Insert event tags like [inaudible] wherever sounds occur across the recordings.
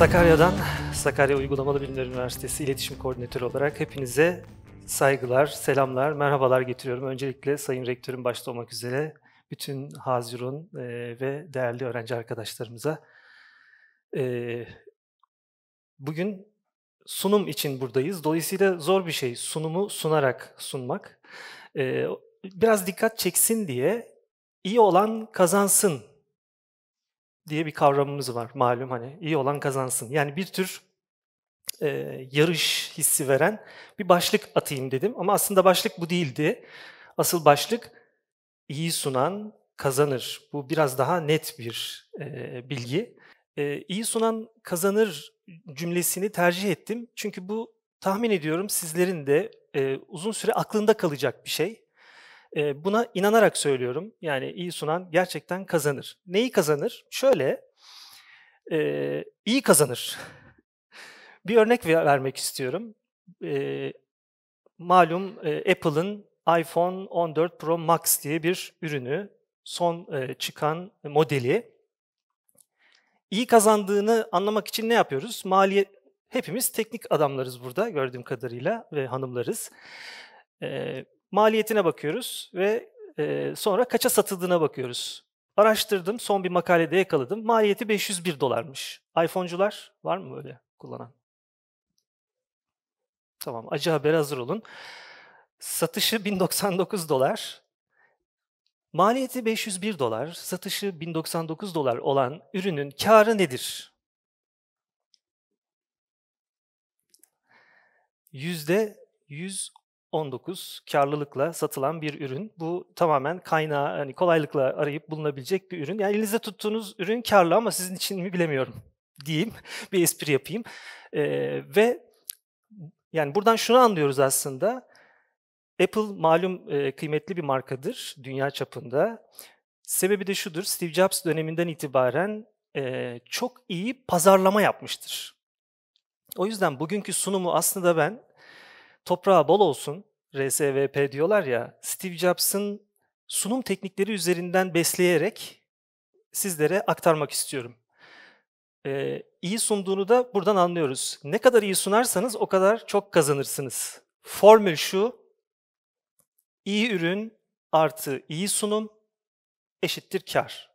Sakarya'dan, Sakarya Uygulamalı Bilimler Üniversitesi İletişim Koordinatörü olarak hepinize saygılar, selamlar, merhabalar getiriyorum. Öncelikle Sayın Rektörüm başta olmak üzere bütün Hazirun e, ve değerli öğrenci arkadaşlarımıza. E, bugün sunum için buradayız. Dolayısıyla zor bir şey sunumu sunarak sunmak. E, biraz dikkat çeksin diye iyi olan kazansın diye bir kavramımız var malum hani iyi olan kazansın. Yani bir tür e, yarış hissi veren bir başlık atayım dedim ama aslında başlık bu değildi. Asıl başlık iyi sunan kazanır. Bu biraz daha net bir e, bilgi. E, iyi sunan kazanır cümlesini tercih ettim çünkü bu tahmin ediyorum sizlerin de e, uzun süre aklında kalacak bir şey. E, buna inanarak söylüyorum. Yani iyi sunan gerçekten kazanır. Neyi kazanır? Şöyle, e, iyi kazanır. [laughs] bir örnek vermek istiyorum. E, malum e, Apple'ın iPhone 14 Pro Max diye bir ürünü, son e, çıkan modeli. İyi kazandığını anlamak için ne yapıyoruz? Maliyet, hepimiz teknik adamlarız burada gördüğüm kadarıyla ve hanımlarız. E, maliyetine bakıyoruz ve e, sonra kaça satıldığına bakıyoruz. Araştırdım, son bir makalede yakaladım. Maliyeti 501 dolarmış. iPhone'cular var mı böyle kullanan? Tamam, acı haber hazır olun. Satışı 1099 dolar. Maliyeti 501 dolar, satışı 1099 dolar olan ürünün karı nedir? Yüzde 100 19 karlılıkla satılan bir ürün. Bu tamamen kaynağı hani kolaylıkla arayıp bulunabilecek bir ürün. Yani elinizde tuttuğunuz ürün karlı ama sizin için mi bilemiyorum [laughs] diyeyim. bir espri yapayım. Ee, ve yani buradan şunu anlıyoruz aslında. Apple malum e, kıymetli bir markadır dünya çapında. Sebebi de şudur. Steve Jobs döneminden itibaren e, çok iyi pazarlama yapmıştır. O yüzden bugünkü sunumu aslında ben Toprağı bol olsun, RSVP diyorlar ya, Steve Jobs'ın sunum teknikleri üzerinden besleyerek sizlere aktarmak istiyorum. Ee, iyi sunduğunu da buradan anlıyoruz. Ne kadar iyi sunarsanız o kadar çok kazanırsınız. Formül şu, iyi ürün artı iyi sunum eşittir kar.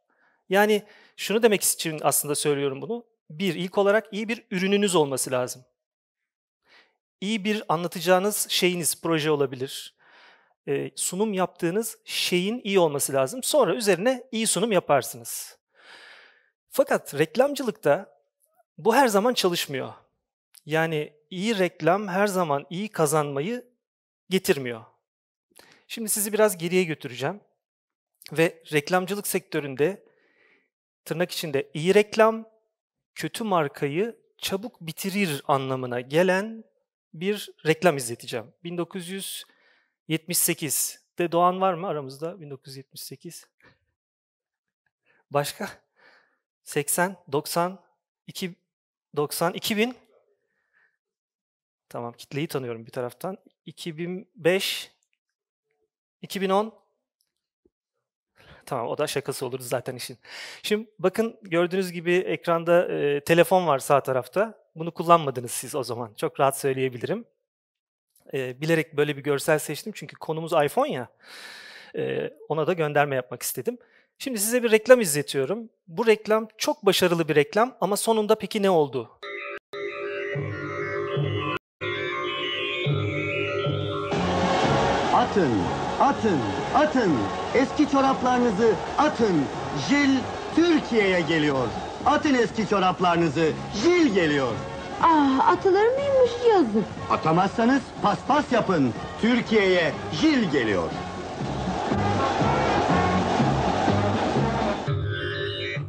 Yani şunu demek için aslında söylüyorum bunu. Bir, ilk olarak iyi bir ürününüz olması lazım iyi bir anlatacağınız şeyiniz proje olabilir. E, sunum yaptığınız şeyin iyi olması lazım. Sonra üzerine iyi sunum yaparsınız. Fakat reklamcılıkta bu her zaman çalışmıyor. Yani iyi reklam her zaman iyi kazanmayı getirmiyor. Şimdi sizi biraz geriye götüreceğim ve reklamcılık sektöründe tırnak içinde iyi reklam kötü markayı çabuk bitirir anlamına gelen bir reklam izleteceğim. 1978. De Doğan var mı aramızda? 1978. Başka? 80, 90, 2, 90, 2000. Tamam kitleyi tanıyorum bir taraftan. 2005, 2010, Tamam o da şakası olurdu zaten işin. Şimdi bakın gördüğünüz gibi ekranda e, telefon var sağ tarafta bunu kullanmadınız siz o zaman. Çok rahat söyleyebilirim. E, bilerek böyle bir görsel seçtim çünkü konumuz iPhone ya. E, ona da gönderme yapmak istedim. Şimdi size bir reklam izletiyorum. Bu reklam çok başarılı bir reklam ama sonunda peki ne oldu? Atın, atın, atın. Eski çoraplarınızı atın. Jil Türkiye'ye geliyor. Atın eski çoraplarınızı. Jil geliyor. Ah atılır mıymış yazık. Atamazsanız paspas yapın. Türkiye'ye Jil geliyor.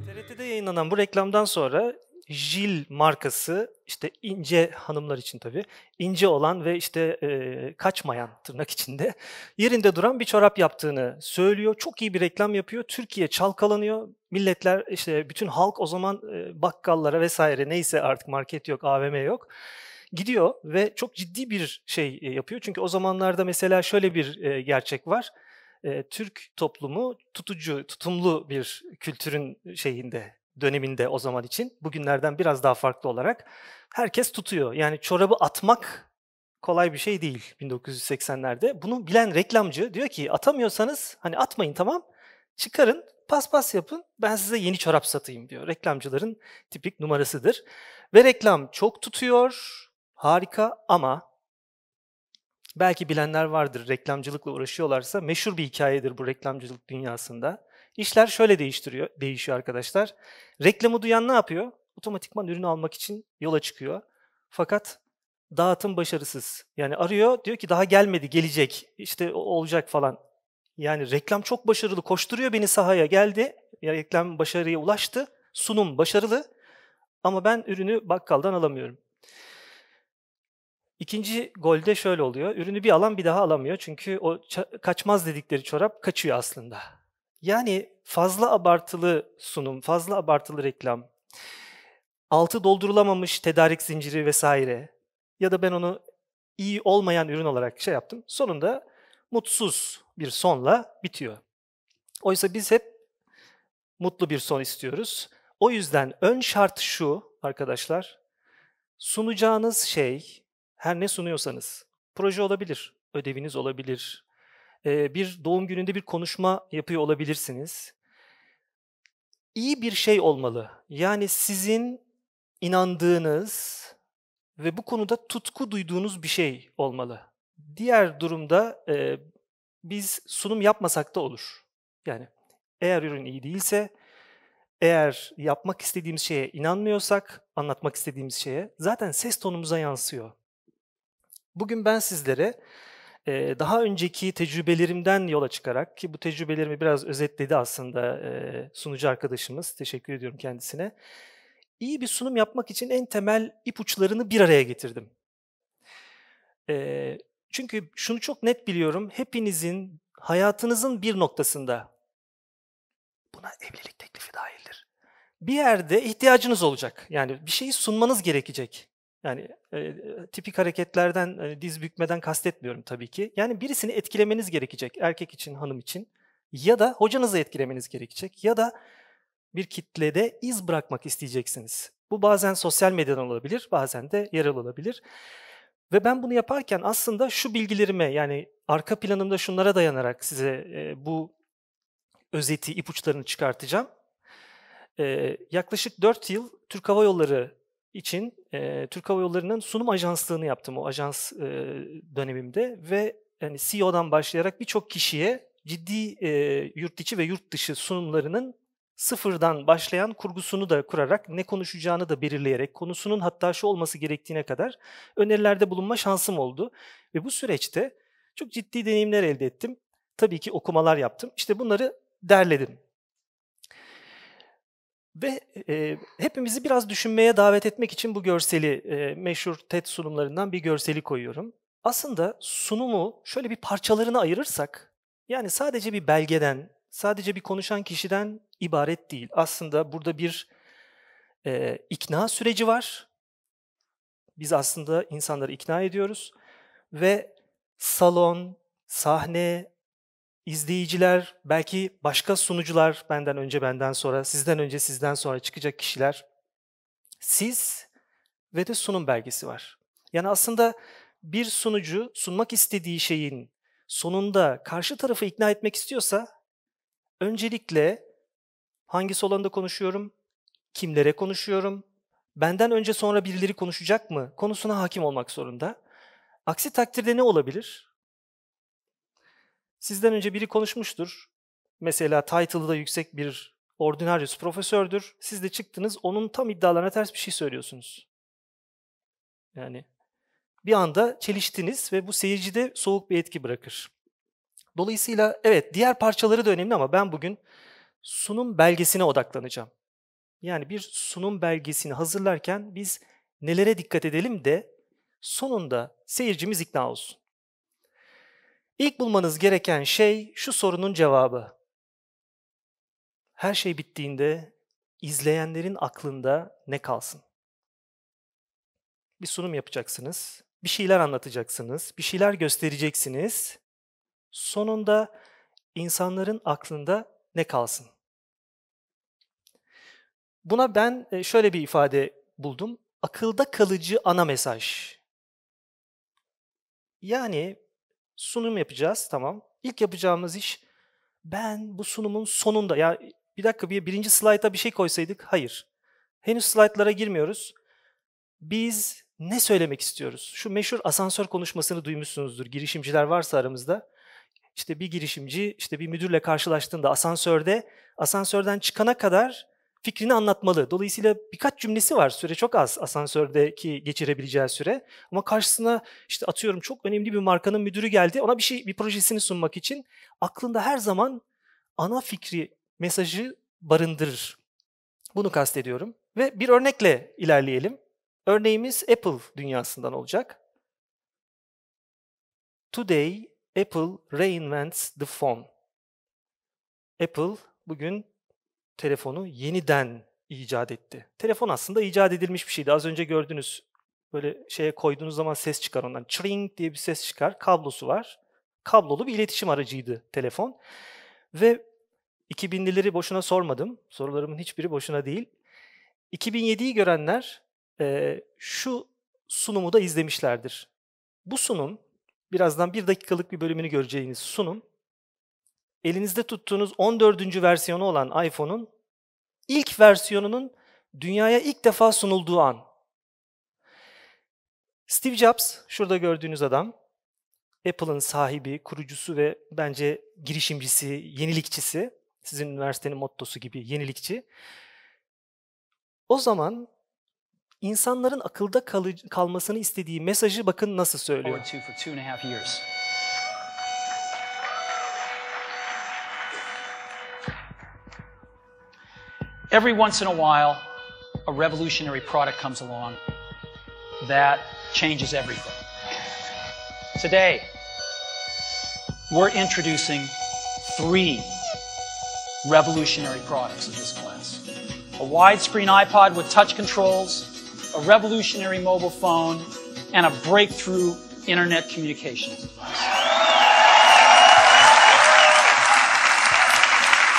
TRT'de yayınlanan bu reklamdan sonra Jil markası işte ince hanımlar için tabii ince olan ve işte e, kaçmayan tırnak içinde [laughs] yerinde duran bir çorap yaptığını söylüyor. Çok iyi bir reklam yapıyor. Türkiye çalkalanıyor. Milletler işte bütün halk o zaman e, bakkallara vesaire neyse artık market yok, AVM yok gidiyor ve çok ciddi bir şey yapıyor. Çünkü o zamanlarda mesela şöyle bir e, gerçek var. Türk toplumu tutucu, tutumlu bir kültürün şeyinde döneminde o zaman için bugünlerden biraz daha farklı olarak herkes tutuyor. Yani çorabı atmak kolay bir şey değil 1980'lerde. Bunu bilen reklamcı diyor ki atamıyorsanız hani atmayın tamam çıkarın paspas yapın ben size yeni çorap satayım diyor. Reklamcıların tipik numarasıdır. Ve reklam çok tutuyor harika ama belki bilenler vardır reklamcılıkla uğraşıyorlarsa meşhur bir hikayedir bu reklamcılık dünyasında. İşler şöyle değiştiriyor, değişiyor arkadaşlar. Reklamı duyan ne yapıyor? Otomatikman ürünü almak için yola çıkıyor. Fakat dağıtım başarısız. Yani arıyor diyor ki daha gelmedi, gelecek, işte olacak falan. Yani reklam çok başarılı, koşturuyor beni sahaya geldi. Ya reklam başarıya ulaştı, sunum başarılı ama ben ürünü bakkaldan alamıyorum. İkinci golde şöyle oluyor. Ürünü bir alan bir daha alamıyor. Çünkü o kaçmaz dedikleri çorap kaçıyor aslında. Yani fazla abartılı sunum, fazla abartılı reklam, altı doldurulamamış tedarik zinciri vesaire ya da ben onu iyi olmayan ürün olarak şey yaptım. Sonunda mutsuz bir sonla bitiyor. Oysa biz hep mutlu bir son istiyoruz. O yüzden ön şart şu arkadaşlar. Sunacağınız şey her ne sunuyorsanız proje olabilir, ödeviniz olabilir, bir doğum gününde bir konuşma yapıyor olabilirsiniz. İyi bir şey olmalı. Yani sizin inandığınız ve bu konuda tutku duyduğunuz bir şey olmalı. Diğer durumda e, biz sunum yapmasak da olur. Yani eğer ürün iyi değilse, eğer yapmak istediğimiz şeye inanmıyorsak, anlatmak istediğimiz şeye zaten ses tonumuza yansıyor. Bugün ben sizlere ee, daha önceki tecrübelerimden yola çıkarak ki bu tecrübelerimi biraz özetledi aslında e, sunucu arkadaşımız. Teşekkür ediyorum kendisine. İyi bir sunum yapmak için en temel ipuçlarını bir araya getirdim. Ee, çünkü şunu çok net biliyorum. Hepinizin hayatınızın bir noktasında buna evlilik teklifi dahildir. Bir yerde ihtiyacınız olacak. Yani bir şeyi sunmanız gerekecek. Yani e, tipik hareketlerden, e, diz bükmeden kastetmiyorum tabii ki. Yani birisini etkilemeniz gerekecek erkek için, hanım için. Ya da hocanızı etkilemeniz gerekecek. Ya da bir kitlede iz bırakmak isteyeceksiniz. Bu bazen sosyal medyadan olabilir, bazen de yerel olabilir. Ve ben bunu yaparken aslında şu bilgilerime yani arka planımda şunlara dayanarak size e, bu özeti, ipuçlarını çıkartacağım. E, yaklaşık 4 yıl Türk Hava Yolları için e, Türk Hava Yolları'nın sunum ajanslığını yaptım o ajans e, dönemimde ve yani CEO'dan başlayarak birçok kişiye ciddi e, yurt içi ve yurt dışı sunumlarının sıfırdan başlayan kurgusunu da kurarak ne konuşacağını da belirleyerek konusunun hatta şu olması gerektiğine kadar önerilerde bulunma şansım oldu. Ve bu süreçte çok ciddi deneyimler elde ettim. Tabii ki okumalar yaptım. İşte bunları derledim. Ve e, hepimizi biraz düşünmeye davet etmek için bu görseli, e, meşhur TED sunumlarından bir görseli koyuyorum. Aslında sunumu şöyle bir parçalarına ayırırsak, yani sadece bir belgeden, sadece bir konuşan kişiden ibaret değil. Aslında burada bir e, ikna süreci var. Biz aslında insanları ikna ediyoruz ve salon, sahne, izleyiciler, belki başka sunucular benden önce benden sonra, sizden önce sizden sonra çıkacak kişiler. Siz ve de sunum belgesi var. Yani aslında bir sunucu sunmak istediği şeyin sonunda karşı tarafı ikna etmek istiyorsa öncelikle hangi solanda konuşuyorum, kimlere konuşuyorum, benden önce sonra birileri konuşacak mı konusuna hakim olmak zorunda. Aksi takdirde ne olabilir? Sizden önce biri konuşmuştur. Mesela title'ı da yüksek bir ordinarius profesördür. Siz de çıktınız onun tam iddialarına ters bir şey söylüyorsunuz. Yani bir anda çeliştiniz ve bu seyircide soğuk bir etki bırakır. Dolayısıyla evet diğer parçaları da önemli ama ben bugün sunum belgesine odaklanacağım. Yani bir sunum belgesini hazırlarken biz nelere dikkat edelim de sonunda seyircimiz ikna olsun. İlk bulmanız gereken şey şu sorunun cevabı. Her şey bittiğinde izleyenlerin aklında ne kalsın? Bir sunum yapacaksınız, bir şeyler anlatacaksınız, bir şeyler göstereceksiniz. Sonunda insanların aklında ne kalsın? Buna ben e, şöyle bir ifade buldum. Akılda kalıcı ana mesaj. Yani sunum yapacağız tamam. İlk yapacağımız iş ben bu sunumun sonunda ya bir dakika bir birinci slayta bir şey koysaydık hayır. Henüz slaytlara girmiyoruz. Biz ne söylemek istiyoruz? Şu meşhur asansör konuşmasını duymuşsunuzdur. Girişimciler varsa aramızda. İşte bir girişimci işte bir müdürle karşılaştığında asansörde asansörden çıkana kadar fikrini anlatmalı. Dolayısıyla birkaç cümlesi var. Süre çok az asansördeki geçirebileceği süre. Ama karşısına işte atıyorum çok önemli bir markanın müdürü geldi. Ona bir şey bir projesini sunmak için aklında her zaman ana fikri, mesajı barındırır. Bunu kastediyorum. Ve bir örnekle ilerleyelim. Örneğimiz Apple dünyasından olacak. Today Apple reinvents the phone. Apple bugün telefonu yeniden icat etti. Telefon aslında icat edilmiş bir şeydi. Az önce gördünüz böyle şeye koyduğunuz zaman ses çıkar ondan. Çring diye bir ses çıkar. Kablosu var. Kablolu bir iletişim aracıydı telefon. Ve 2000'lileri boşuna sormadım. Sorularımın hiçbiri boşuna değil. 2007'yi görenler e, şu sunumu da izlemişlerdir. Bu sunum, birazdan bir dakikalık bir bölümünü göreceğiniz sunum, elinizde tuttuğunuz 14. versiyonu olan iPhone'un ilk versiyonunun dünyaya ilk defa sunulduğu an. Steve Jobs, şurada gördüğünüz adam, Apple'ın sahibi, kurucusu ve bence girişimcisi, yenilikçisi, sizin üniversitenin mottosu gibi yenilikçi. O zaman insanların akılda kalıcı, kalmasını istediği mesajı bakın nasıl söylüyor. every once in a while, a revolutionary product comes along that changes everything. Today, we're introducing three revolutionary products of this class. A widescreen iPod with touch controls, a revolutionary mobile phone, and a breakthrough internet communications device.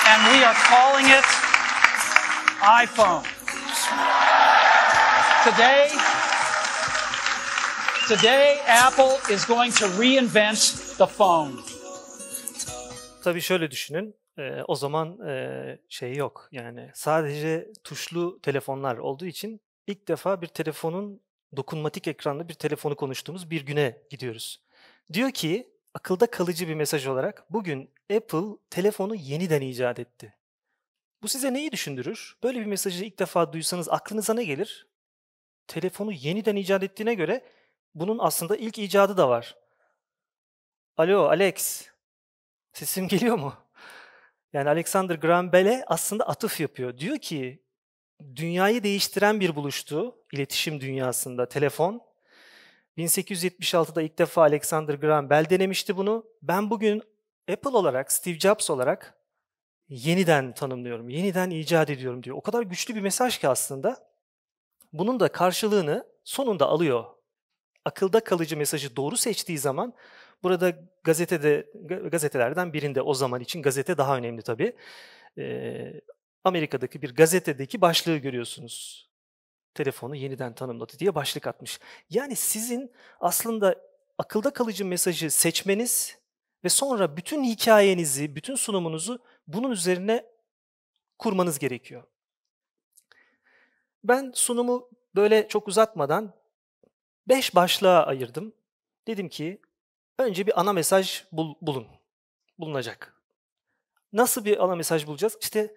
And we are calling it iPhone. Today, today Apple is going to reinvent the phone. Tabii şöyle düşünün. Ee, o zaman e, şey yok. Yani sadece tuşlu telefonlar olduğu için ilk defa bir telefonun dokunmatik ekranlı bir telefonu konuştuğumuz bir güne gidiyoruz. Diyor ki akılda kalıcı bir mesaj olarak bugün Apple telefonu yeniden icat etti. Bu size neyi düşündürür? Böyle bir mesajı ilk defa duysanız aklınıza ne gelir? Telefonu yeniden icat ettiğine göre bunun aslında ilk icadı da var. Alo Alex. Sesim [laughs] geliyor mu? Yani Alexander Graham Bell'e aslında atıf yapıyor. Diyor ki dünyayı değiştiren bir buluştu iletişim dünyasında telefon. 1876'da ilk defa Alexander Graham Bell denemişti bunu. Ben bugün Apple olarak, Steve Jobs olarak yeniden tanımlıyorum, yeniden icat ediyorum diyor. O kadar güçlü bir mesaj ki aslında bunun da karşılığını sonunda alıyor. Akılda kalıcı mesajı doğru seçtiği zaman burada gazetede gazetelerden birinde o zaman için gazete daha önemli tabii. Ee, Amerika'daki bir gazetedeki başlığı görüyorsunuz. Telefonu yeniden tanımladı diye başlık atmış. Yani sizin aslında akılda kalıcı mesajı seçmeniz ve sonra bütün hikayenizi, bütün sunumunuzu bunun üzerine kurmanız gerekiyor. Ben sunumu böyle çok uzatmadan beş başlığa ayırdım. Dedim ki önce bir ana mesaj bul bulun. Bulunacak. Nasıl bir ana mesaj bulacağız? İşte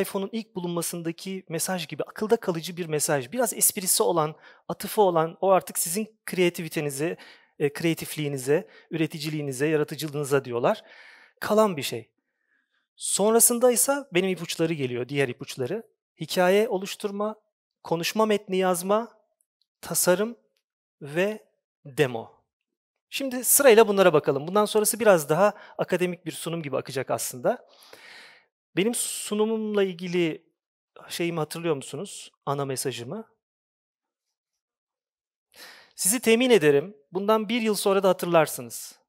iPhone'un ilk bulunmasındaki mesaj gibi akılda kalıcı bir mesaj. Biraz esprisi olan, atıfı olan, o artık sizin kreativitenize, e, kreatifliğinize, üreticiliğinize, yaratıcılığınıza diyorlar. Kalan bir şey. Sonrasında ise benim ipuçları geliyor, diğer ipuçları. Hikaye oluşturma, konuşma metni yazma, tasarım ve demo. Şimdi sırayla bunlara bakalım. Bundan sonrası biraz daha akademik bir sunum gibi akacak aslında. Benim sunumumla ilgili şeyimi hatırlıyor musunuz? Ana mesajımı. Sizi temin ederim. Bundan bir yıl sonra da hatırlarsınız.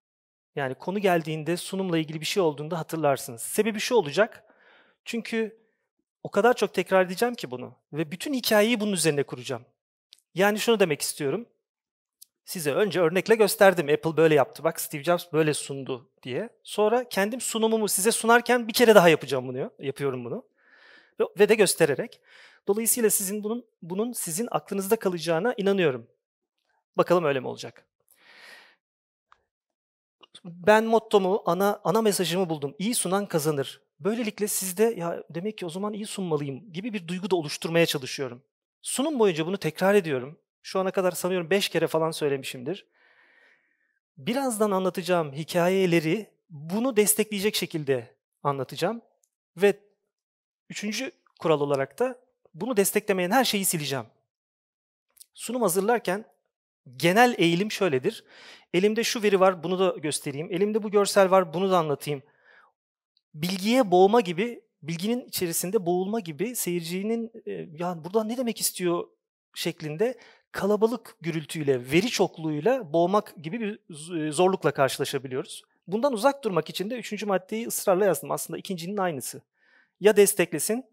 Yani konu geldiğinde sunumla ilgili bir şey olduğunda hatırlarsınız. Sebebi şu olacak. Çünkü o kadar çok tekrar edeceğim ki bunu ve bütün hikayeyi bunun üzerine kuracağım. Yani şunu demek istiyorum. Size önce örnekle gösterdim. Apple böyle yaptı. Bak Steve Jobs böyle sundu diye. Sonra kendim sunumumu size sunarken bir kere daha yapacağım bunu. Yapıyorum bunu. Ve, ve de göstererek. Dolayısıyla sizin bunun bunun sizin aklınızda kalacağına inanıyorum. Bakalım öyle mi olacak? ben mottomu, ana, ana mesajımı buldum. İyi sunan kazanır. Böylelikle sizde ya demek ki o zaman iyi sunmalıyım gibi bir duygu da oluşturmaya çalışıyorum. Sunum boyunca bunu tekrar ediyorum. Şu ana kadar sanıyorum beş kere falan söylemişimdir. Birazdan anlatacağım hikayeleri bunu destekleyecek şekilde anlatacağım. Ve üçüncü kural olarak da bunu desteklemeyen her şeyi sileceğim. Sunum hazırlarken genel eğilim şöyledir. Elimde şu veri var, bunu da göstereyim. Elimde bu görsel var, bunu da anlatayım. Bilgiye boğma gibi, bilginin içerisinde boğulma gibi seyircinin e, ya burada ne demek istiyor şeklinde kalabalık gürültüyle, veri çokluğuyla boğmak gibi bir e, zorlukla karşılaşabiliyoruz. Bundan uzak durmak için de üçüncü maddeyi ısrarla yazdım. Aslında ikincinin aynısı. Ya desteklesin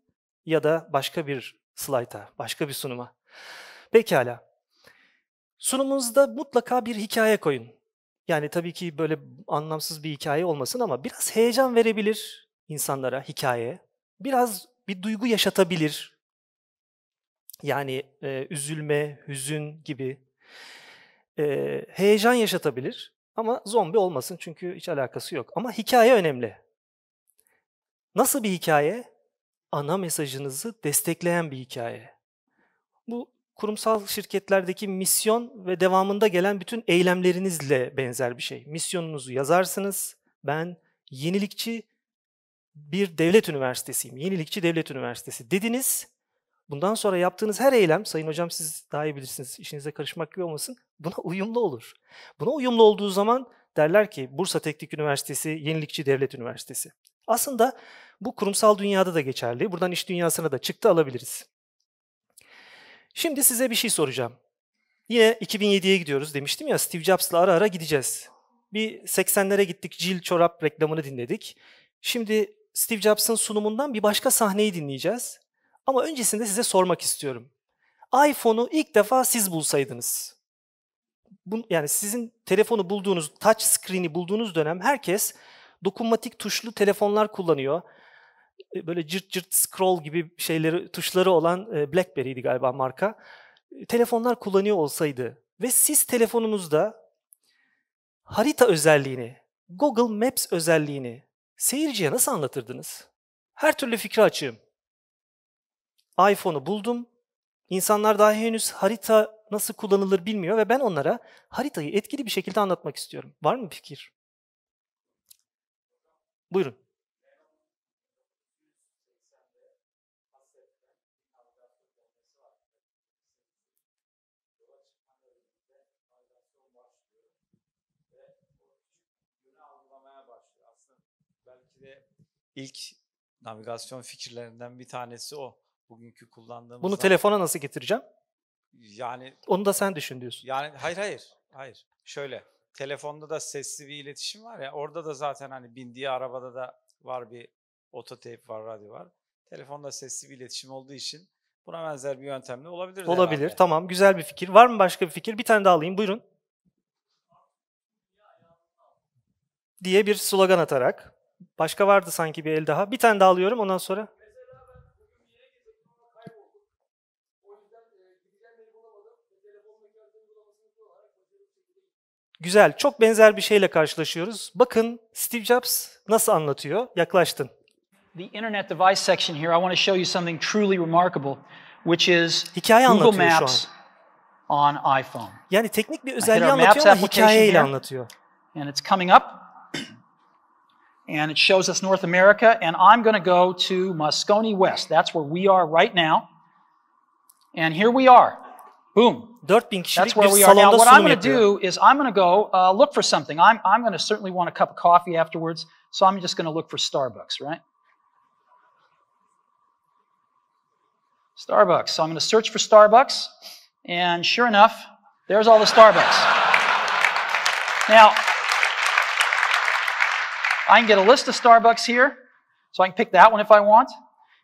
ya da başka bir slayta, başka bir sunuma. Pekala. Sunumunuzda mutlaka bir hikaye koyun. Yani tabii ki böyle anlamsız bir hikaye olmasın ama biraz heyecan verebilir insanlara hikaye. Biraz bir duygu yaşatabilir. Yani e, üzülme, hüzün gibi e, heyecan yaşatabilir. Ama zombi olmasın çünkü hiç alakası yok. Ama hikaye önemli. Nasıl bir hikaye? Ana mesajınızı destekleyen bir hikaye. Bu kurumsal şirketlerdeki misyon ve devamında gelen bütün eylemlerinizle benzer bir şey. Misyonunuzu yazarsınız. Ben yenilikçi bir devlet üniversitesiyim. Yenilikçi devlet üniversitesi dediniz. Bundan sonra yaptığınız her eylem, sayın hocam siz daha iyi bilirsiniz, işinize karışmak gibi olmasın, buna uyumlu olur. Buna uyumlu olduğu zaman derler ki Bursa Teknik Üniversitesi Yenilikçi Devlet Üniversitesi. Aslında bu kurumsal dünyada da geçerli. Buradan iş dünyasına da çıktı alabiliriz. Şimdi size bir şey soracağım. Yine 2007'ye gidiyoruz demiştim ya Steve Jobs'la ara ara gideceğiz. Bir 80'lere gittik Jill çorap reklamını dinledik. Şimdi Steve Jobs'ın sunumundan bir başka sahneyi dinleyeceğiz. Ama öncesinde size sormak istiyorum. iPhone'u ilk defa siz bulsaydınız. Bu, yani sizin telefonu bulduğunuz, touch screen'i bulduğunuz dönem herkes dokunmatik tuşlu telefonlar kullanıyor. E, böyle cırt cırt scroll gibi şeyleri tuşları olan e, BlackBerry'ydi galiba marka. E, telefonlar kullanıyor olsaydı ve siz telefonunuzda harita özelliğini, Google Maps özelliğini seyirciye nasıl anlatırdınız? Her türlü fikri açığım. iPhone'u buldum. İnsanlar daha henüz harita nasıl kullanılır bilmiyor ve ben onlara haritayı etkili bir şekilde anlatmak istiyorum. Var mı fikir? Buyurun. ilk navigasyon fikirlerinden bir tanesi o. Bugünkü kullandığımız... Bunu zaman, telefona nasıl getireceğim? Yani... Onu da sen düşünüyorsun. Yani hayır hayır. Hayır. Şöyle telefonda da sesli bir iletişim var ya orada da zaten hani bindiği arabada da var bir ototeyp var, radyo var. Telefonda sesli bir iletişim olduğu için buna benzer bir yöntemle olabilir. Olabilir. Herhalde. Tamam. Güzel bir fikir. Var mı başka bir fikir? Bir tane daha alayım. Buyurun. diye bir slogan atarak Başka vardı sanki bir el daha. Bir tane daha alıyorum ondan sonra. Güzel. Çok benzer bir şeyle karşılaşıyoruz. Bakın Steve Jobs nasıl anlatıyor? Yaklaştın. The internet device section here, I want to show you something truly remarkable, which is Hikaye Google Maps on iPhone. Yani teknik bir özelliği anlatıyor ama hikayeyle anlatıyor. And it's coming up. and it shows us North America. And I'm going to go to Moscone West. That's where we are right now. And here we are. Boom. That's where we are now. What I'm going to do is I'm going to go uh, look for something. I'm, I'm going to certainly want a cup of coffee afterwards, so I'm just going to look for Starbucks, right? Starbucks. So I'm going to search for Starbucks, and sure enough, there's all the Starbucks. Now, I can get a list of Starbucks here, so I can pick that one if I want.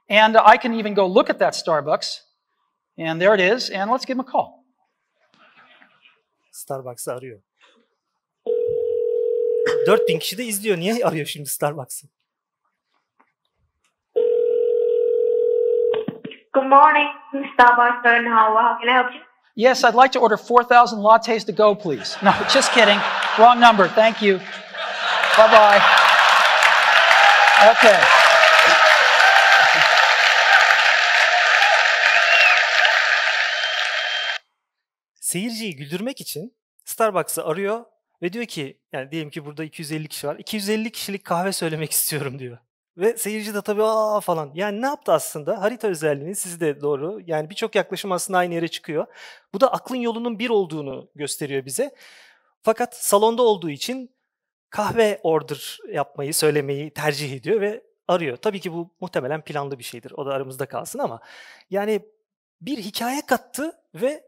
And I can even go look at that Starbucks. And there it is. And let's give them a call. Starbucks arıyor. 4000 kişi de izliyor. Niye arıyor şimdi Starbucks'ı? Good morning, Starbucks How can I help you? Yes, I'd like to order 4,000 lattes to go, please. No, just kidding. Wrong number. Thank you. Bye bye. Okay. Seyirciyi güldürmek için Starbucks'ı arıyor ve diyor ki yani diyelim ki burada 250 kişi var. 250 kişilik kahve söylemek [laughs] istiyorum diyor. Ve seyirci de tabii aa falan. Yani ne yaptı aslında? Harita özelliğini siz de doğru. Yani birçok yaklaşım aslında aynı yere çıkıyor. Bu da aklın yolunun bir olduğunu gösteriyor bize. Fakat salonda olduğu için kahve order yapmayı, söylemeyi tercih ediyor ve arıyor. Tabii ki bu muhtemelen planlı bir şeydir. O da aramızda kalsın ama yani bir hikaye kattı ve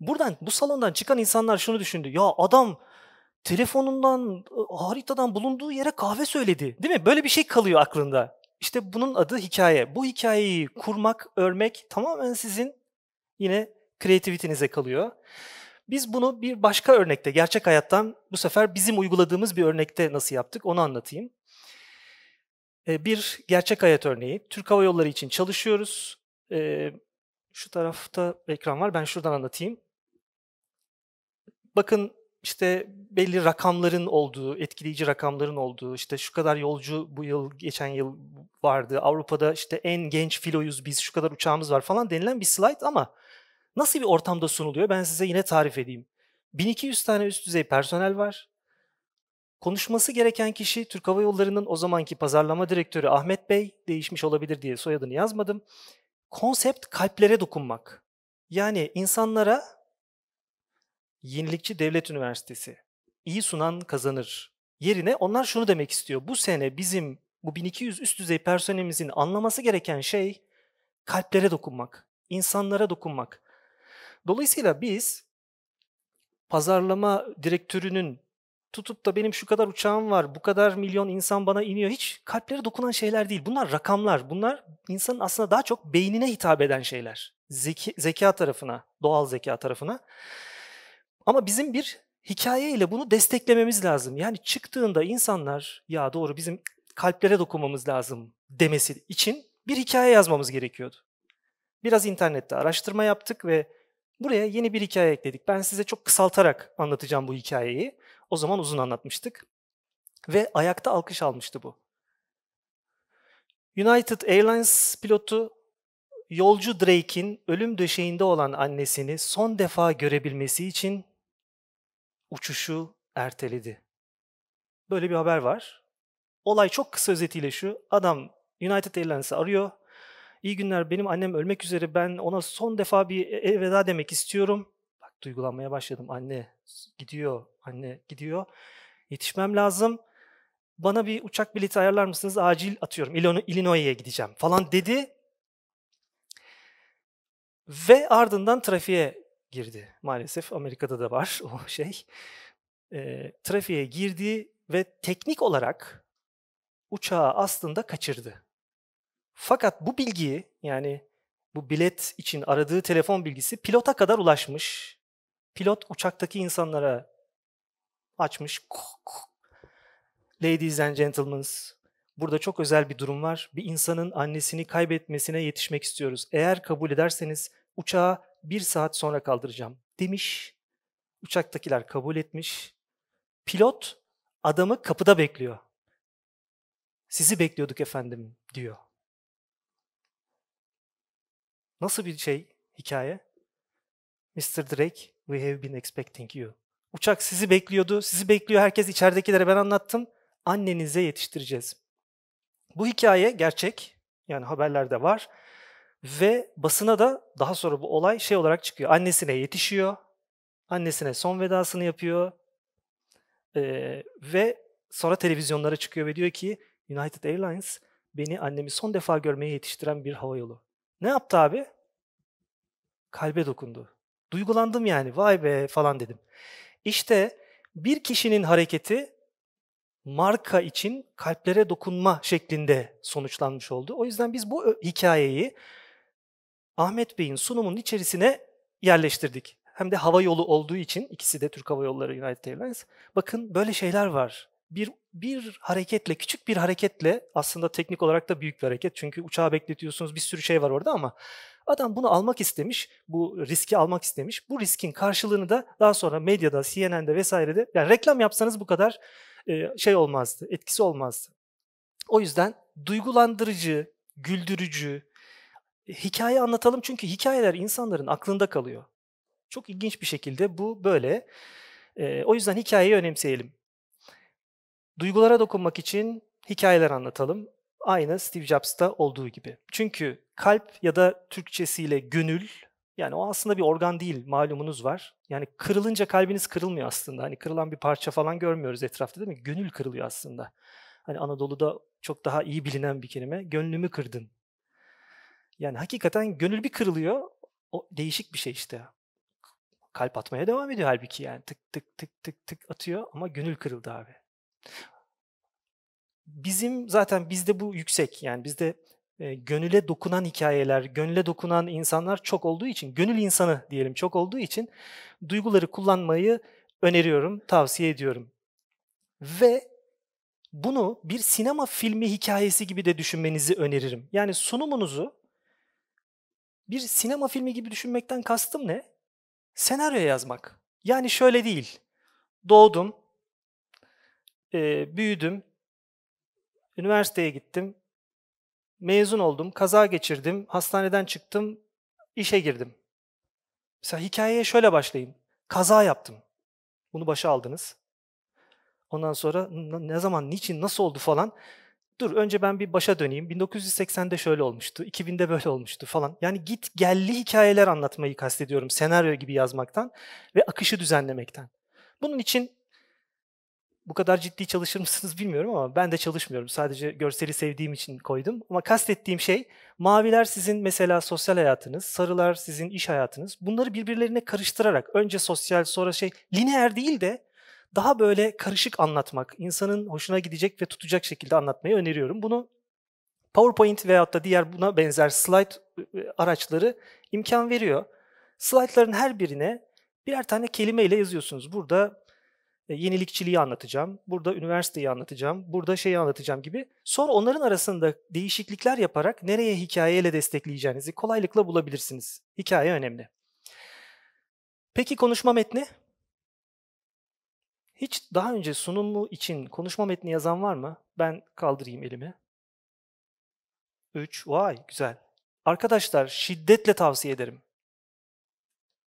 buradan bu salondan çıkan insanlar şunu düşündü. Ya adam telefonundan, haritadan bulunduğu yere kahve söyledi. Değil mi? Böyle bir şey kalıyor aklında. İşte bunun adı hikaye. Bu hikayeyi kurmak, örmek tamamen sizin yine kreativitenize kalıyor. Biz bunu bir başka örnekte, gerçek hayattan bu sefer bizim uyguladığımız bir örnekte nasıl yaptık onu anlatayım. Ee, bir gerçek hayat örneği. Türk Hava Yolları için çalışıyoruz. Ee, şu tarafta ekran var. Ben şuradan anlatayım. Bakın işte belli rakamların olduğu, etkileyici rakamların olduğu, işte şu kadar yolcu bu yıl, geçen yıl vardı, Avrupa'da işte en genç filoyuz biz, şu kadar uçağımız var falan denilen bir slide ama Nasıl bir ortamda sunuluyor? Ben size yine tarif edeyim. 1200 tane üst düzey personel var. Konuşması gereken kişi Türk Hava Yolları'nın o zamanki pazarlama direktörü Ahmet Bey, değişmiş olabilir diye soyadını yazmadım. Konsept kalplere dokunmak. Yani insanlara yenilikçi devlet üniversitesi, iyi sunan kazanır. Yerine onlar şunu demek istiyor. Bu sene bizim bu 1200 üst düzey personelimizin anlaması gereken şey kalplere dokunmak, insanlara dokunmak. Dolayısıyla biz pazarlama direktörünün tutup da benim şu kadar uçağım var, bu kadar milyon insan bana iniyor hiç kalplere dokunan şeyler değil. Bunlar rakamlar. Bunlar insanın aslında daha çok beynine hitap eden şeyler. Zeki, zeka tarafına, doğal zeka tarafına. Ama bizim bir hikayeyle bunu desteklememiz lazım. Yani çıktığında insanlar ya doğru bizim kalplere dokunmamız lazım demesi için bir hikaye yazmamız gerekiyordu. Biraz internette araştırma yaptık ve Buraya yeni bir hikaye ekledik. Ben size çok kısaltarak anlatacağım bu hikayeyi. O zaman uzun anlatmıştık. Ve ayakta alkış almıştı bu. United Airlines pilotu yolcu Drake'in ölüm döşeğinde olan annesini son defa görebilmesi için uçuşu erteledi. Böyle bir haber var. Olay çok kısa özetiyle şu. Adam United Airlines'ı arıyor. İyi günler benim annem ölmek üzere ben ona son defa bir elveda e, demek istiyorum. Bak duygulanmaya başladım anne gidiyor anne gidiyor yetişmem lazım. Bana bir uçak bileti ayarlar mısınız? Acil atıyorum. Illinois'e gideceğim falan dedi. Ve ardından trafiğe girdi. Maalesef Amerika'da da var [laughs] o şey. E, trafiğe girdi ve teknik olarak uçağı aslında kaçırdı. Fakat bu bilgiyi yani bu bilet için aradığı telefon bilgisi pilota kadar ulaşmış. Pilot uçaktaki insanlara açmış. Ladies and gentlemen, burada çok özel bir durum var. Bir insanın annesini kaybetmesine yetişmek istiyoruz. Eğer kabul ederseniz uçağı bir saat sonra kaldıracağım demiş. Uçaktakiler kabul etmiş. Pilot adamı kapıda bekliyor. Sizi bekliyorduk efendim diyor. Nasıl bir şey hikaye? Mr. Drake, we have been expecting you. Uçak sizi bekliyordu, sizi bekliyor herkes içeridekilere ben anlattım. Annenize yetiştireceğiz. Bu hikaye gerçek, yani haberlerde var. Ve basına da daha sonra bu olay şey olarak çıkıyor. Annesine yetişiyor, annesine son vedasını yapıyor. Ee, ve sonra televizyonlara çıkıyor ve diyor ki United Airlines beni annemi son defa görmeye yetiştiren bir havayolu. Ne yaptı abi? Kalbe dokundu. Duygulandım yani vay be falan dedim. İşte bir kişinin hareketi marka için kalplere dokunma şeklinde sonuçlanmış oldu. O yüzden biz bu hikayeyi Ahmet Bey'in sunumunun içerisine yerleştirdik. Hem de hava yolu olduğu için ikisi de Türk Hava Yolları United Airlines. Bakın böyle şeyler var bir bir hareketle, küçük bir hareketle aslında teknik olarak da büyük bir hareket. Çünkü uçağı bekletiyorsunuz, bir sürü şey var orada ama adam bunu almak istemiş, bu riski almak istemiş. Bu riskin karşılığını da daha sonra medyada, CNN'de vesairede yani reklam yapsanız bu kadar e, şey olmazdı, etkisi olmazdı. O yüzden duygulandırıcı, güldürücü hikaye anlatalım çünkü hikayeler insanların aklında kalıyor. Çok ilginç bir şekilde bu böyle. E, o yüzden hikayeyi önemseyelim. Duygulara dokunmak için hikayeler anlatalım. Aynı Steve Jobs'ta olduğu gibi. Çünkü kalp ya da Türkçesiyle gönül yani o aslında bir organ değil malumunuz var. Yani kırılınca kalbiniz kırılmıyor aslında. Hani kırılan bir parça falan görmüyoruz etrafta değil mi? Gönül kırılıyor aslında. Hani Anadolu'da çok daha iyi bilinen bir kelime. Gönlümü kırdın. Yani hakikaten gönül bir kırılıyor. O değişik bir şey işte. Kalp atmaya devam ediyor halbuki yani. Tık tık tık tık tık atıyor ama gönül kırıldı abi. Bizim zaten bizde bu yüksek. Yani bizde e, gönüle dokunan hikayeler, gönüle dokunan insanlar çok olduğu için, gönül insanı diyelim çok olduğu için duyguları kullanmayı öneriyorum, tavsiye ediyorum. Ve bunu bir sinema filmi hikayesi gibi de düşünmenizi öneririm. Yani sunumunuzu bir sinema filmi gibi düşünmekten kastım ne? Senaryo yazmak. Yani şöyle değil. Doğdum, e, büyüdüm, üniversiteye gittim, mezun oldum, kaza geçirdim, hastaneden çıktım, işe girdim. Mesela hikayeye şöyle başlayayım. Kaza yaptım. Bunu başa aldınız. Ondan sonra ne zaman, niçin, nasıl oldu falan. Dur önce ben bir başa döneyim. 1980'de şöyle olmuştu, 2000'de böyle olmuştu falan. Yani git gelli hikayeler anlatmayı kastediyorum senaryo gibi yazmaktan ve akışı düzenlemekten. Bunun için bu kadar ciddi çalışır mısınız bilmiyorum ama ben de çalışmıyorum. Sadece görseli sevdiğim için koydum. Ama kastettiğim şey maviler sizin mesela sosyal hayatınız, sarılar sizin iş hayatınız. Bunları birbirlerine karıştırarak önce sosyal sonra şey lineer değil de daha böyle karışık anlatmak, insanın hoşuna gidecek ve tutacak şekilde anlatmayı öneriyorum. Bunu PowerPoint veyahut da diğer buna benzer slide e, e, araçları imkan veriyor. slideların her birine birer tane kelimeyle yazıyorsunuz. Burada e, yenilikçiliği anlatacağım, burada üniversiteyi anlatacağım, burada şeyi anlatacağım gibi. Sonra onların arasında değişiklikler yaparak nereye hikayeyle destekleyeceğinizi kolaylıkla bulabilirsiniz. Hikaye önemli. Peki konuşma metni? Hiç daha önce sunumu için konuşma metni yazan var mı? Ben kaldırayım elimi. 3. Vay güzel. Arkadaşlar şiddetle tavsiye ederim.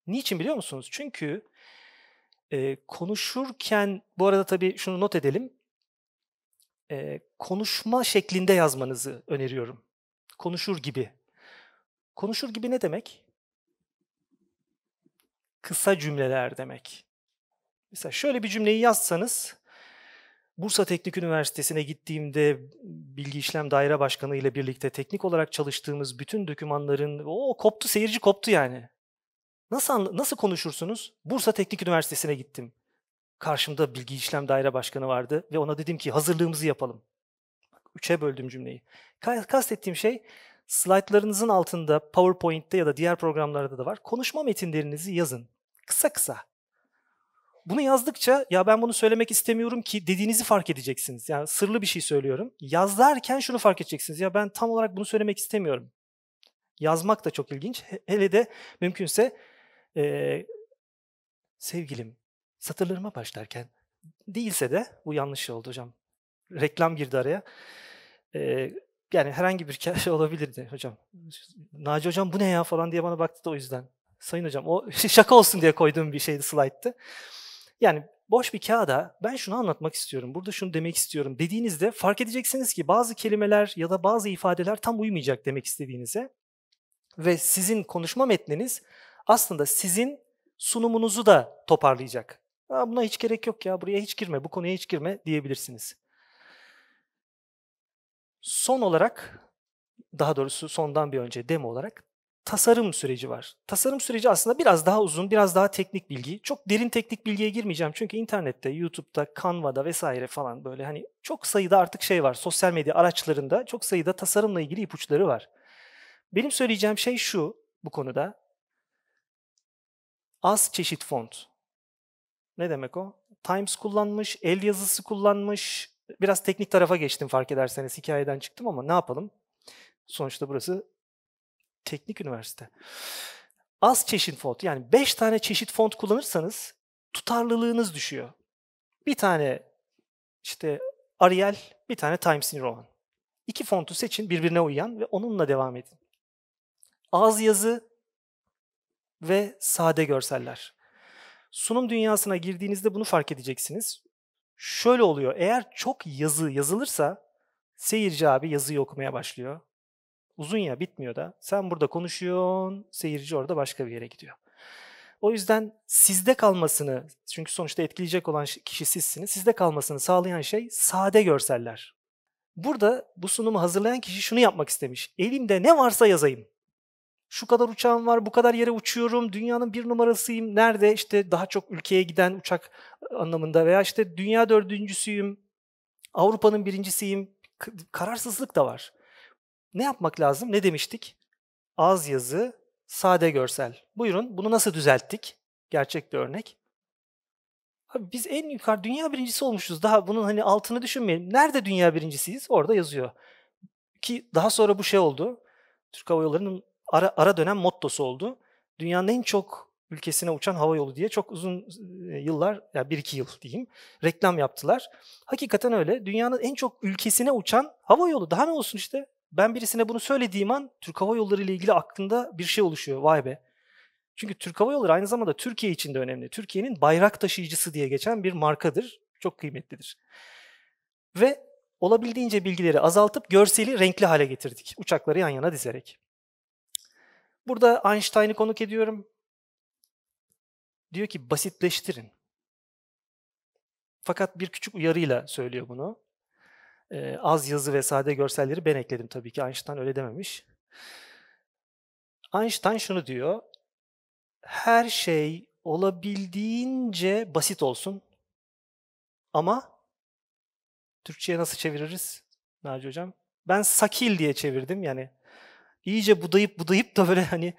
Niçin biliyor musunuz? Çünkü e, konuşurken bu arada tabii şunu not edelim. E, konuşma şeklinde yazmanızı öneriyorum. Konuşur gibi. Konuşur gibi ne demek? Kısa cümleler demek. Mesela şöyle bir cümleyi yazsanız Bursa Teknik Üniversitesi'ne gittiğimde Bilgi İşlem Daire Başkanı ile birlikte teknik olarak çalıştığımız bütün dokümanların o koptu seyirci koptu yani. Nasıl nasıl konuşursunuz? Bursa Teknik Üniversitesi'ne gittim. Karşımda Bilgi İşlem Daire Başkanı vardı ve ona dedim ki hazırlığımızı yapalım. Üçe böldüm cümleyi. Kastettiğim şey slaytlarınızın altında PowerPoint'te ya da diğer programlarda da var. Konuşma metinlerinizi yazın. Kısa kısa. Bunu yazdıkça ya ben bunu söylemek istemiyorum ki dediğinizi fark edeceksiniz. Yani sırlı bir şey söylüyorum. Yazarken şunu fark edeceksiniz. Ya ben tam olarak bunu söylemek istemiyorum. Yazmak da çok ilginç. Hele de mümkünse e, sevgilim satırlarıma başlarken değilse de bu yanlış şey oldu hocam. Reklam girdi araya. E, yani herhangi bir şey [laughs] olabilirdi hocam. Naci hocam bu ne ya falan diye bana baktı da o yüzden. Sayın hocam o [laughs] şaka olsun diye koyduğum bir şeydi slayttı. Yani boş bir kağıda ben şunu anlatmak istiyorum, burada şunu demek istiyorum dediğinizde fark edeceksiniz ki bazı kelimeler ya da bazı ifadeler tam uymayacak demek istediğinize ve sizin konuşma metniniz aslında sizin sunumunuzu da toparlayacak. Aa, buna hiç gerek yok ya buraya hiç girme bu konuya hiç girme diyebilirsiniz. Son olarak daha doğrusu sondan bir önce demo olarak tasarım süreci var. Tasarım süreci aslında biraz daha uzun, biraz daha teknik bilgi. Çok derin teknik bilgiye girmeyeceğim çünkü internette, YouTube'da, Canva'da vesaire falan böyle hani çok sayıda artık şey var. Sosyal medya araçlarında çok sayıda tasarımla ilgili ipuçları var. Benim söyleyeceğim şey şu bu konuda az çeşit font. Ne demek o? Times kullanmış, el yazısı kullanmış. Biraz teknik tarafa geçtim fark ederseniz. Hikayeden çıktım ama ne yapalım? Sonuçta burası teknik üniversite. Az çeşit font yani 5 tane çeşit font kullanırsanız tutarlılığınız düşüyor. Bir tane işte Arial, bir tane Times New Roman. İki fontu seçin birbirine uyan ve onunla devam edin. Az yazı ve sade görseller. Sunum dünyasına girdiğinizde bunu fark edeceksiniz. Şöyle oluyor. Eğer çok yazı yazılırsa seyirci abi yazıyı okumaya başlıyor. Uzun ya bitmiyor da. Sen burada konuşuyorsun, seyirci orada başka bir yere gidiyor. O yüzden sizde kalmasını, çünkü sonuçta etkileyecek olan kişi sizsiniz, sizde kalmasını sağlayan şey sade görseller. Burada bu sunumu hazırlayan kişi şunu yapmak istemiş. Elimde ne varsa yazayım şu kadar uçağım var, bu kadar yere uçuyorum, dünyanın bir numarasıyım, nerede işte daha çok ülkeye giden uçak anlamında veya işte dünya dördüncüsüyüm, Avrupa'nın birincisiyim, kararsızlık da var. Ne yapmak lazım? Ne demiştik? Az yazı, sade görsel. Buyurun bunu nasıl düzelttik? Gerçek bir örnek. Abi biz en yukarı dünya birincisi olmuşuz. Daha bunun hani altını düşünmeyelim. Nerede dünya birincisiyiz? Orada yazıyor. Ki daha sonra bu şey oldu. Türk Hava Yolları'nın ara, ara dönem mottosu oldu. Dünyanın en çok ülkesine uçan hava yolu diye çok uzun e, yıllar, ya yani 1-2 yıl diyeyim, reklam yaptılar. Hakikaten öyle. Dünyanın en çok ülkesine uçan hava yolu. Daha ne olsun işte. Ben birisine bunu söylediğim an Türk Hava Yolları ile ilgili aklında bir şey oluşuyor. Vay be. Çünkü Türk Hava Yolları aynı zamanda Türkiye için de önemli. Türkiye'nin bayrak taşıyıcısı diye geçen bir markadır. Çok kıymetlidir. Ve olabildiğince bilgileri azaltıp görseli renkli hale getirdik. Uçakları yan yana dizerek. Burada Einstein'ı konuk ediyorum. Diyor ki basitleştirin. Fakat bir küçük uyarıyla söylüyor bunu. Ee, az yazı ve sade görselleri ben ekledim tabii ki. Einstein öyle dememiş. Einstein şunu diyor. Her şey olabildiğince basit olsun. Ama Türkçe'ye nasıl çeviririz Naci Hocam? Ben sakil diye çevirdim yani iyice budayıp budayıp da böyle hani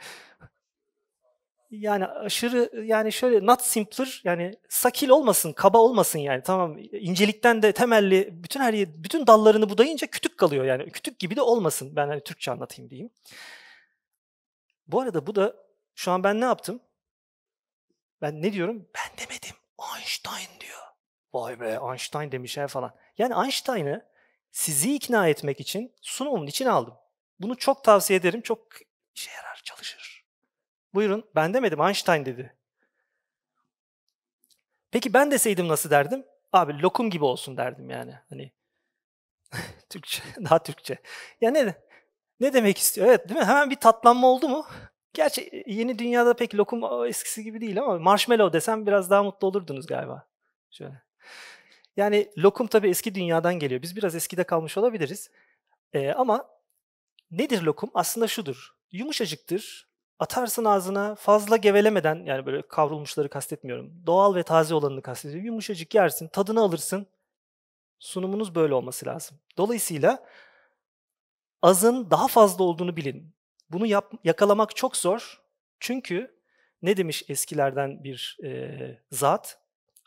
yani aşırı yani şöyle not simpler yani sakil olmasın, kaba olmasın yani tamam incelikten de temelli bütün her bütün dallarını budayınca kütük kalıyor yani kütük gibi de olmasın ben hani Türkçe anlatayım diyeyim. Bu arada bu da şu an ben ne yaptım? Ben ne diyorum? Ben demedim. Einstein diyor. Vay be Einstein demiş her falan. Yani Einstein'ı sizi ikna etmek için sunumun içine aldım. Bunu çok tavsiye ederim. Çok işe yarar, çalışır. Buyurun. Ben demedim, Einstein dedi. Peki ben deseydim nasıl derdim? Abi lokum gibi olsun derdim yani. Hani [laughs] Türkçe, [laughs] daha Türkçe. Ya ne ne demek istiyor? Evet değil mi? Hemen bir tatlanma oldu mu? Gerçi yeni dünyada pek lokum eskisi gibi değil ama marshmallow desem biraz daha mutlu olurdunuz galiba. Şöyle. Yani lokum tabii eski dünyadan geliyor. Biz biraz eskide kalmış olabiliriz. Ee, ama Nedir lokum? Aslında şudur. Yumuşacıktır. Atarsın ağzına fazla gevelemeden yani böyle kavrulmuşları kastetmiyorum. Doğal ve taze olanını kastediyorum. Yumuşacık yersin, tadını alırsın. Sunumunuz böyle olması lazım. Dolayısıyla azın daha fazla olduğunu bilin. Bunu yap, yakalamak çok zor. Çünkü ne demiş eskilerden bir e, zat,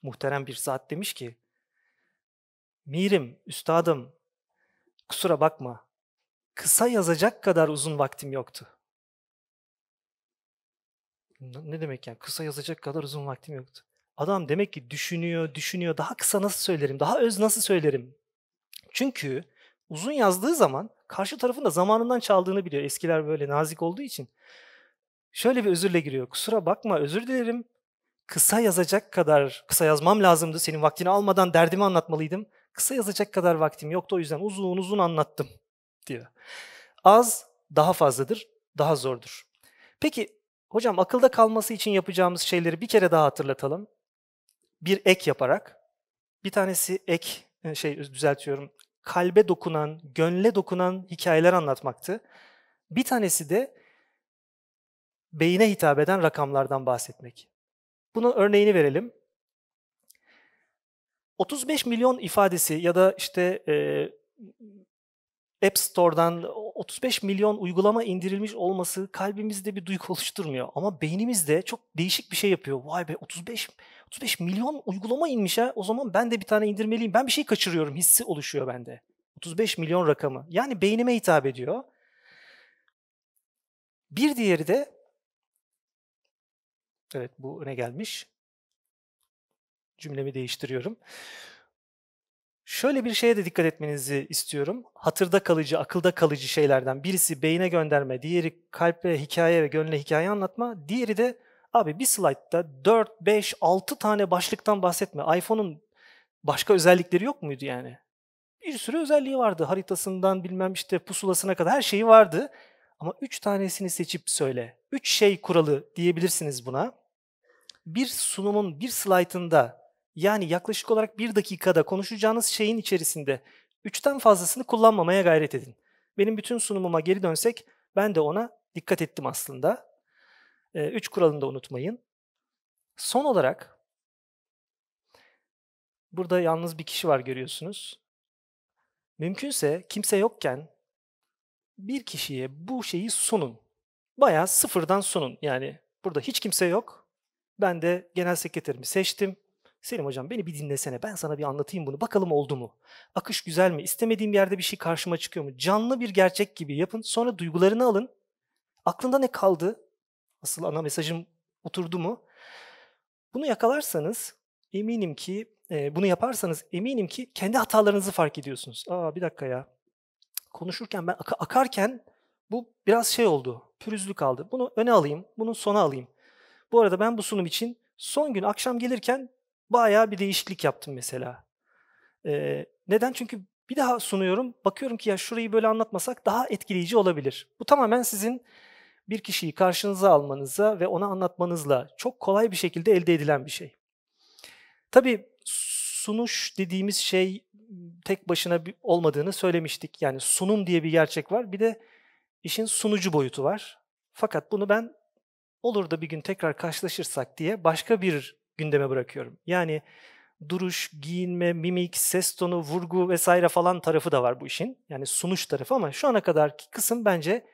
muhterem bir zat demiş ki, Mirim, üstadım, kusura bakma, kısa yazacak kadar uzun vaktim yoktu. Ne demek yani kısa yazacak kadar uzun vaktim yoktu. Adam demek ki düşünüyor, düşünüyor. Daha kısa nasıl söylerim? Daha öz nasıl söylerim? Çünkü uzun yazdığı zaman karşı tarafın da zamanından çaldığını biliyor. Eskiler böyle nazik olduğu için. Şöyle bir özürle giriyor. Kusura bakma özür dilerim. Kısa yazacak kadar, kısa yazmam lazımdı. Senin vaktini almadan derdimi anlatmalıydım. Kısa yazacak kadar vaktim yoktu o yüzden uzun uzun anlattım diyor. Az daha fazladır, daha zordur. Peki hocam akılda kalması için yapacağımız şeyleri bir kere daha hatırlatalım. Bir ek yaparak. Bir tanesi ek e, şey düzeltiyorum. Kalbe dokunan, gönle dokunan hikayeler anlatmaktı. Bir tanesi de beyine hitap eden rakamlardan bahsetmek. Bunun örneğini verelim. 35 milyon ifadesi ya da işte e, App Store'dan 35 milyon uygulama indirilmiş olması kalbimizde bir duygu oluşturmuyor. Ama beynimizde çok değişik bir şey yapıyor. Vay be 35 35 milyon uygulama inmiş ha. O zaman ben de bir tane indirmeliyim. Ben bir şey kaçırıyorum hissi oluşuyor bende. 35 milyon rakamı. Yani beynime hitap ediyor. Bir diğeri de Evet bu öne gelmiş. Cümlemi değiştiriyorum. Şöyle bir şeye de dikkat etmenizi istiyorum. Hatırda kalıcı, akılda kalıcı şeylerden birisi beyine gönderme, diğeri kalple hikaye ve gönle hikaye anlatma, diğeri de abi bir slaytta 4, 5, 6 tane başlıktan bahsetme. iPhone'un başka özellikleri yok muydu yani? Bir sürü özelliği vardı. Haritasından bilmem işte pusulasına kadar her şeyi vardı. Ama 3 tanesini seçip söyle. 3 şey kuralı diyebilirsiniz buna. Bir sunumun, bir slaytında yani yaklaşık olarak bir dakikada konuşacağınız şeyin içerisinde üçten fazlasını kullanmamaya gayret edin. Benim bütün sunumuma geri dönsek ben de ona dikkat ettim aslında. Ee, üç kuralını da unutmayın. Son olarak burada yalnız bir kişi var görüyorsunuz. Mümkünse kimse yokken bir kişiye bu şeyi sunun. Bayağı sıfırdan sunun. Yani burada hiç kimse yok. Ben de genel sekreterimi seçtim. Selim hocam beni bir dinlesene ben sana bir anlatayım bunu bakalım oldu mu? Akış güzel mi? İstemediğim yerde bir şey karşıma çıkıyor mu? Canlı bir gerçek gibi yapın sonra duygularını alın. Aklında ne kaldı? Asıl ana mesajım oturdu mu? Bunu yakalarsanız eminim ki e, bunu yaparsanız eminim ki kendi hatalarınızı fark ediyorsunuz. Aa bir dakika ya konuşurken ben akarken bu biraz şey oldu pürüzlük aldı. Bunu öne alayım bunun sona alayım. Bu arada ben bu sunum için son gün akşam gelirken bayağı bir değişiklik yaptım mesela. Ee, neden? Çünkü bir daha sunuyorum. Bakıyorum ki ya şurayı böyle anlatmasak daha etkileyici olabilir. Bu tamamen sizin bir kişiyi karşınıza almanıza ve ona anlatmanızla çok kolay bir şekilde elde edilen bir şey. Tabii sunuş dediğimiz şey tek başına olmadığını söylemiştik. Yani sunum diye bir gerçek var. Bir de işin sunucu boyutu var. Fakat bunu ben olur da bir gün tekrar karşılaşırsak diye başka bir gündeme bırakıyorum. Yani duruş, giyinme, mimik, ses tonu, vurgu vesaire falan tarafı da var bu işin. Yani sunuş tarafı ama şu ana kadarki kısım bence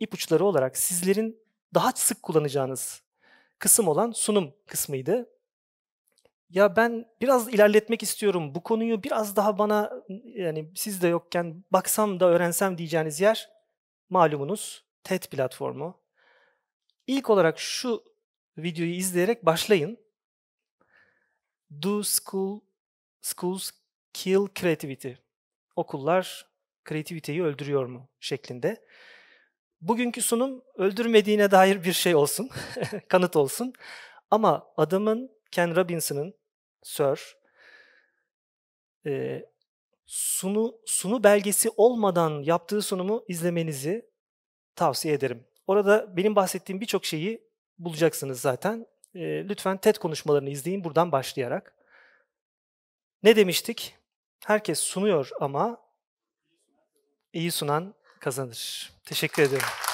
ipuçları olarak sizlerin daha sık kullanacağınız kısım olan sunum kısmıydı. Ya ben biraz ilerletmek istiyorum. Bu konuyu biraz daha bana yani siz de yokken baksam da öğrensem diyeceğiniz yer malumunuz TED platformu. İlk olarak şu videoyu izleyerek başlayın. Do school, schools kill creativity? Okullar kreativiteyi öldürüyor mu? şeklinde. Bugünkü sunum öldürmediğine dair bir şey olsun, [laughs] kanıt olsun. Ama adamın, Ken Robinson'ın, Sir, e, sunu, sunu belgesi olmadan yaptığı sunumu izlemenizi tavsiye ederim. Orada benim bahsettiğim birçok şeyi bulacaksınız zaten. E, lütfen TED konuşmalarını izleyin buradan başlayarak. Ne demiştik? Herkes sunuyor ama iyi sunan kazanır. Teşekkür ederim.